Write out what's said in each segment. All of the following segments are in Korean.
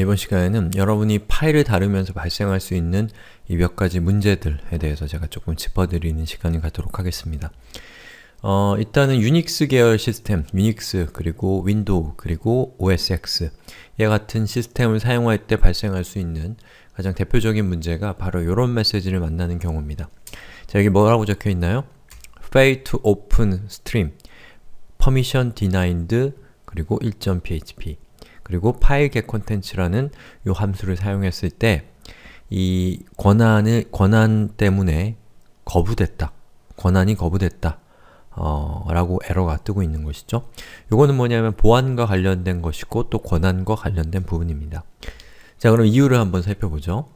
이번 시간에는 여러분이 파일을 다루면서 발생할 수 있는 이 몇 가지 문제들에 대해서 제가 조금 짚어드리는 시간을 갖도록 하겠습니다. 어, 일단은 유닉스 계열 시스템, 유닉스, 그리고 윈도우, 그리고 OSX 이 같은 시스템을 사용할 때 발생할 수 있는 가장 대표적인 문제가 바로 이런 메시지를 만나는 경우입니다. 자, 여기 뭐라고 적혀 있나요? fail to open stream, permission denied, 그리고 1.php 그리고 파일 get c o n 라는요 함수를 사용했을 때 이 권한을 권한 때문에 거부됐다. 권한이 거부됐다. 어, 라고 에러가 뜨고 있는 것이죠. 요거는 뭐냐면 보안과 관련된 것이고 또 권한과 관련된 부분입니다. 자, 그럼 이유를 한번 살펴보죠.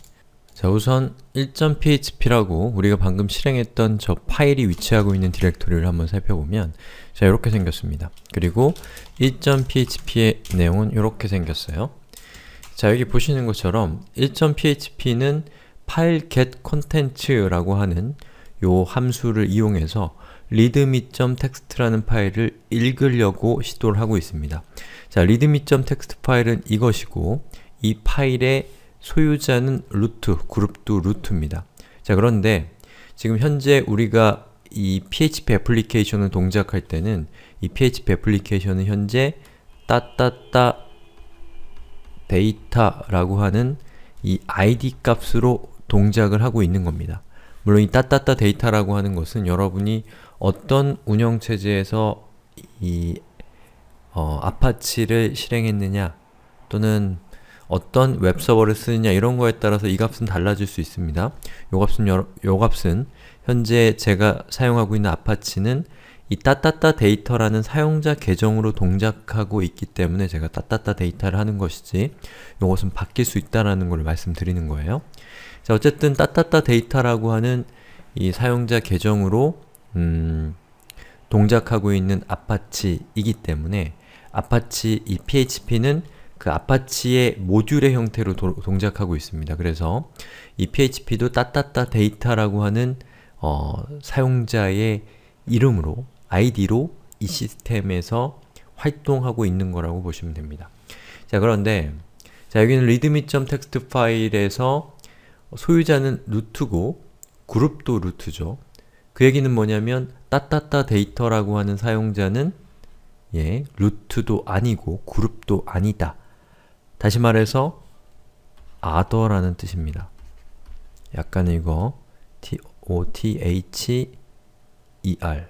자 우선 1.php라고 우리가 방금 실행했던 저 파일이 위치하고 있는 디렉토리를 한번 살펴보면 자 이렇게 생겼습니다. 그리고 1.php의 내용은 이렇게 생겼어요. 자 여기 보시는 것처럼 1.php는 파일 get content라고 하는 요 함수를 이용해서 readme.txt라는 파일을 읽으려고 시도를 하고 있습니다. 자 readme.txt 파일은 이것이고 이 파일의 소유자는 루트, 그룹도 루트입니다. 자, 그런데 지금 현재 우리가 이 PHP 애플리케이션을 동작할 때는 이 PHP 애플리케이션은 현재 따따따 데이터라고 하는 이 id 값으로 동작을 하고 있는 겁니다. 물론 이 따따따 데이터라고 하는 것은 여러분이 어떤 운영체제에서 이 어, 아파치를 실행했느냐 또는 어떤 웹서버를 쓰느냐 이런 거에 따라서 이 값은 달라질 수 있습니다. 요 값은, 여러, 요 값은 현재 제가 사용하고 있는 아파치는 이 따따따 데이터라는 사용자 계정으로 동작하고 있기 때문에 제가 따따따 데이터를 하는 것이지 이것은 바뀔 수 있다라는 걸 말씀드리는 거예요. 자, 어쨌든 따따따 데이터라고 하는 이 사용자 계정으로 음, 동작하고 있는 아파치이기 때문에 아파치 이 PHP는 그 아파치의 모듈의 형태로 도, 동작하고 있습니다. 그래서 이 PHP도 따따따 데이터라고 하는 어, 사용자의 이름으로, i d 로이 시스템에서 활동하고 있는 거라고 보시면 됩니다. 자, 그런데 자, 여기는 readme.txt 파일에서 소유자는 루트고 그룹도 루트죠. 그 얘기는 뭐냐면 따따따 데이터라고 하는 사용자는 예, 루트도 아니고 그룹도 아니다 다시 말해서 other라는 뜻입니다. 약간 이거 t-o-t-h-e-r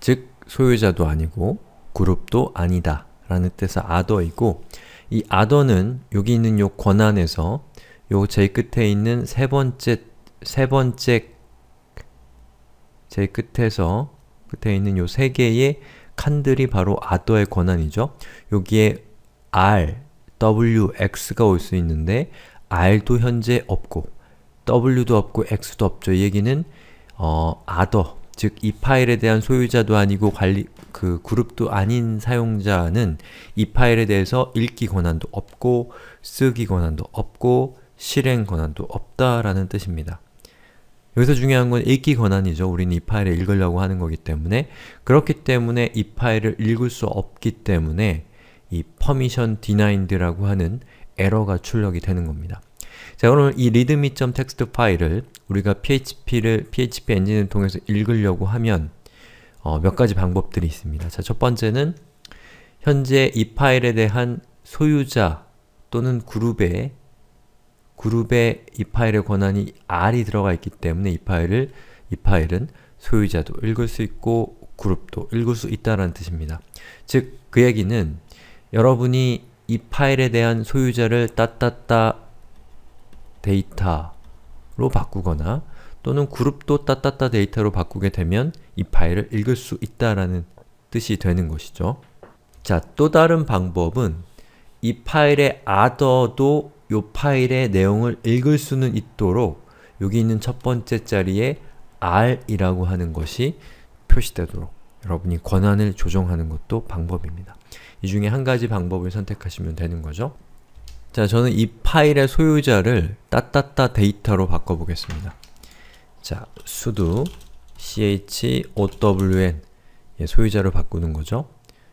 즉, 소유자도 아니고 그룹도 아니다 라는 뜻의 other이고 이 other는 여기 있는 요 권한에서 요 제일 끝에 있는 세 번째 세 번째 제일 끝에서 끝에 있는 요 세 개의 칸들이 바로 아더의 권한이죠. 여기에 R, W, X가 올 수 있는데 R도 현재 없고 W도 없고 X도 없죠. 이 얘기는 어, 아더, 즉 이 파일에 대한 소유자도 아니고 관리 그 그룹도 아닌 사용자는 이 파일에 대해서 읽기 권한도 없고 쓰기 권한도 없고 실행 권한도 없다라는 뜻입니다. 여기서 중요한 건 읽기 권한이죠. 우리는 이 파일을 읽으려고 하는 거기 때문에 그렇기 때문에 이 파일을 읽을 수 없기 때문에 이 permission denied라고 하는 에러가 출력이 되는 겁니다. 자, 오늘 이 readme.txt 파일을 우리가 php를, php 엔진을 통해서 읽으려고 하면 어, 몇 가지 방법들이 있습니다. 자, 첫 번째는 현재 이 파일에 대한 소유자 또는 그룹의 그룹의 이 파일의 권한이 R이 들어가 있기 때문에 이 파일을 이 파일은 소유자도 읽을 수 있고 그룹도 읽을 수 있다는 뜻입니다. 즉, 그 얘기는 여러분이 이 파일에 대한 소유자를 따따따 데이터로 바꾸거나 또는 그룹도 따따따 데이터로 바꾸게 되면 이 파일을 읽을 수 있다라는 뜻이 되는 것이죠. 자, 또 다른 방법은 이 파일의 아더도 요 파일의 내용을 읽을 수는 있도록 여기 있는 첫 번째 자리에 r이라고 하는 것이 표시되도록 여러분이 권한을 조정하는 것도 방법입니다. 이 중에 한 가지 방법을 선택하시면 되는 거죠. 자, 저는 이 파일의 소유자를 따따따 데이터로 바꿔보겠습니다. 자, sudo chown 예, 소유자를 바꾸는 거죠.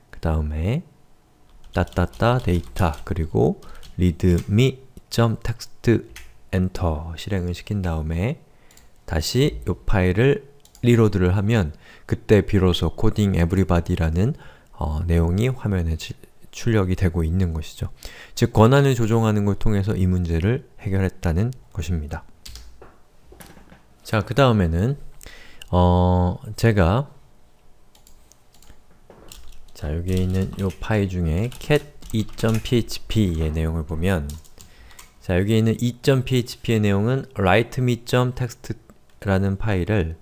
그 다음에 따따따 데이터 그리고 readme 점 텍스트 엔터 실행을 시킨 다음에 다시 이 파일을 리로드를 하면 그때 비로소 코딩 에브리바디라는 어, 내용이 화면에 지, 출력이 되고 있는 것이죠. 즉, 권한을 조정하는 걸 통해서 이 문제를 해결했다는 것입니다. 자, 그 다음에는 어, 제가 자, 여기 있는 이 파일 중에 cat2.php의 내용을 보면 자, 여기 있는 2.php의 내용은 writeMe.text라는 파일을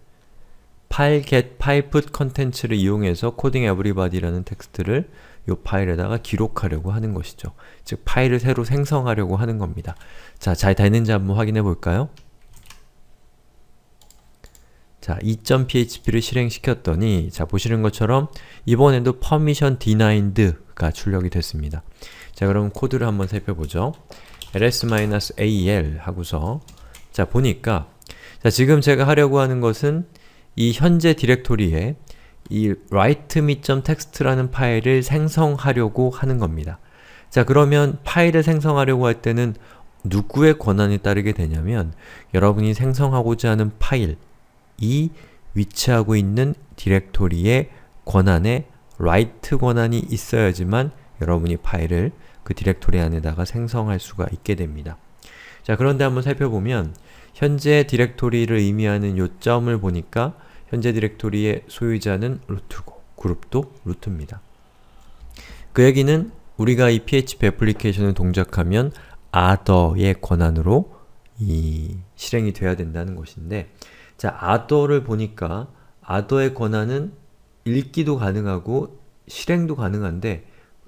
파일 get 파이프 컨텐츠를 이용해서 coding everybody라는 텍스트를 이 파일에다가 기록하려고 하는 것이죠. 즉, 파일을 새로 생성하려고 하는 겁니다. 자, 잘 되는지 한번 확인해 볼까요? 자, 2.php를 실행시켰더니 자, 보시는 것처럼 이번에도 permission denied가 출력이 됐습니다. 자, 그럼 코드를 한번 살펴보죠. ls-al 하고서 자, 보니까 자, 지금 제가 하려고 하는 것은 이 현재 디렉토리에 이 write.me.text라는 파일을 생성하려고 하는 겁니다. 자, 그러면 파일을 생성하려고 할 때는 누구의 권한이 따르게 되냐면 여러분이 생성하고자 하는 파일 이 위치하고 있는 디렉토리의 권한에 write 권한이 있어야지만 여러분이 파일을 그 디렉토리 안에다가 생성할 수가 있게 됩니다. 자, 그런데 한번 살펴보면 현재 디렉토리를 의미하는 요점을 보니까 현재 디렉토리의 소유자는 루트고 그룹도 루트입니다. 그 얘기는 우리가 이 PHP 애플리케이션을 동작하면 e r 의 권한으로 이 실행이 돼야 된다는 것인데 자, e r 를 보니까 e r 의 권한은 읽기도 가능하고 실행도 가능한데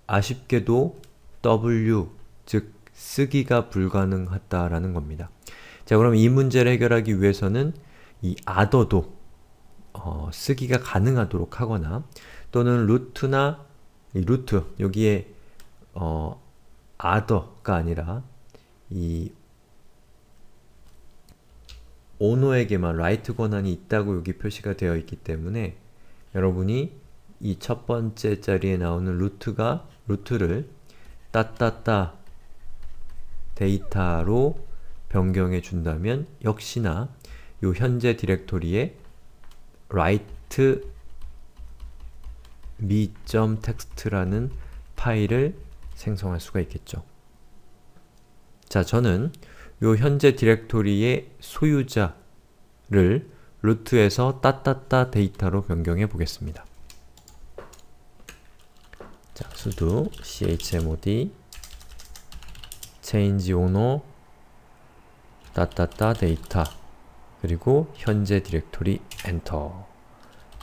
아쉽게도 W 즉 쓰기가 불가능하다라는 겁니다. 자 그럼 이 문제를 해결하기 위해서는 이 other도 어, 쓰기가 가능하도록 하거나 또는 루트나 루트 여기에 어, other가 아니라 이 오노에게만 라이트 권한이 있다고 여기 표시가 되어 있기 때문에 여러분이 이 첫 번째 자리에 나오는 루트가 루트를 따따따 데이터로 변경해 준다면 역시나 요 현재 디렉토리에 write me.txt라는 파일을 생성할 수가 있겠죠. 자, 저는 요 현재 디렉토리의 소유자를 루트에서 따따따 데이터로 변경해 보겠습니다. 자, sudo chmod change owner 따따따 데이터 그리고 현재 디렉토리 엔터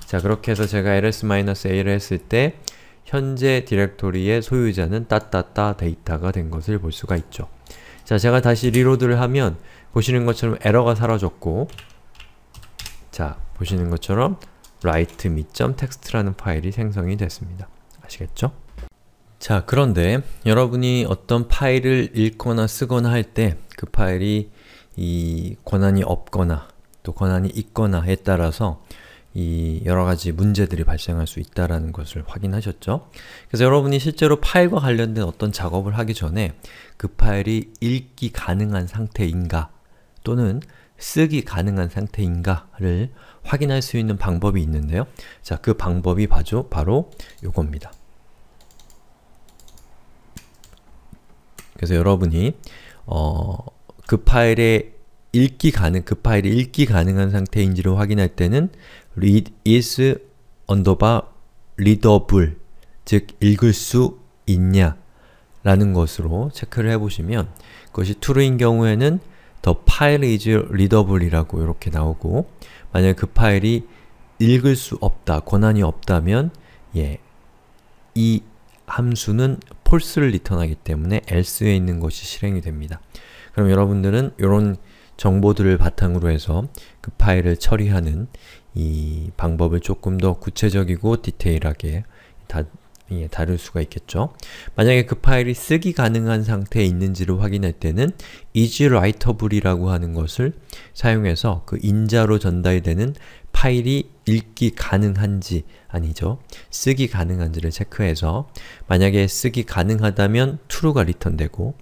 자 그렇게 해서 제가 ls-a를 했을 때 현재 디렉토리의 소유자는 따따따 데이터가 된 것을 볼 수가 있죠. 자 제가 다시 리로드를 하면 보시는 것처럼 에러가 사라졌고 자 보시는 것처럼 write me.txt라는 파일이 생성이 됐습니다. 아시겠죠? 자, 그런데 여러분이 어떤 파일을 읽거나 쓰거나 할 때 그 파일이 이 권한이 없거나 또 권한이 있거나에 따라서 이 여러가지 문제들이 발생할 수 있다라는 것을 확인하셨죠? 그래서 여러분이 실제로 파일과 관련된 어떤 작업을 하기 전에 그 파일이 읽기 가능한 상태인가 또는 쓰기 가능한 상태인가를 확인할 수 있는 방법이 있는데요. 자, 그 방법이 바로, 바로 요겁니다. 그래서 여러분이 어, 그 파일에 읽기 가능, 그 파일이 읽기 가능한 상태인지를 확인할 때는 read is underbar readable 즉 읽을 수 있냐 라는 것으로 체크를 해보시면 그것이 true인 경우에는 the file is readable 이라고 이렇게 나오고 만약 그 파일이 읽을 수 없다, 권한이 없다면 예, 이 함수는 false를 리턴하기 때문에 else에 있는 것이 실행이 됩니다. 그럼 여러분들은 이런 정보들을 바탕으로 해서 그 파일을 처리하는 이 방법을 조금 더 구체적이고 디테일하게 다 예, 다를 수가 있겠죠. 만약에 그 파일이 쓰기 가능한 상태에 있는지를 확인할 때는 isWriteable이라고 하는 것을 사용해서 그 인자로 전달되는 파일이 읽기 가능한지 아니죠. 쓰기 가능한지를 체크해서 만약에 쓰기 가능하다면 true가 리턴되고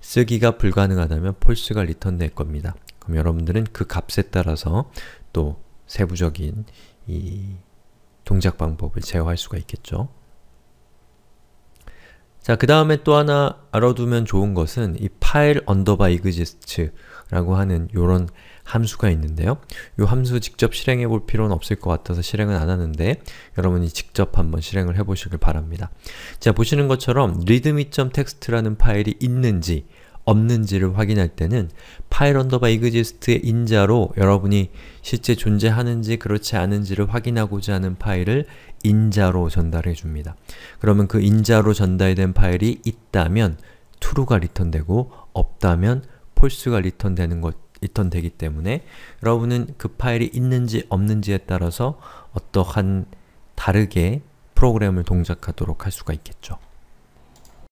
쓰기가 불가능하다면 false가 리턴될 겁니다. 그럼 여러분들은 그 값에 따라서 또 세부적인 이 동작 방법을 제어할 수가 있겠죠. 자, 그 다음에 또 하나 알아두면 좋은 것은 이 파일 언더바 이그지스트라고 하는 요런 함수가 있는데요. 요 함수 직접 실행해 볼 필요는 없을 것 같아서 실행은 안 하는데 여러분이 직접 한번 실행을 해 보시길 바랍니다. 자, 보시는 것처럼 readme.txt라는 파일이 있는지 없는지를 확인할 때는 파일 언더바 이그지스트의 인자로 여러분이 실제 존재하는지 그렇지 않은지를 확인하고자 하는 파일을 인자로 전달해 줍니다. 그러면 그 인자로 전달된 파일이 있다면 true가 리턴되고 없다면 false가 리턴되는 것 리턴되기 때문에 여러분은 그 파일이 있는지 없는지에 따라서 어떠한 다르게 프로그램을 동작하도록 할 수가 있겠죠.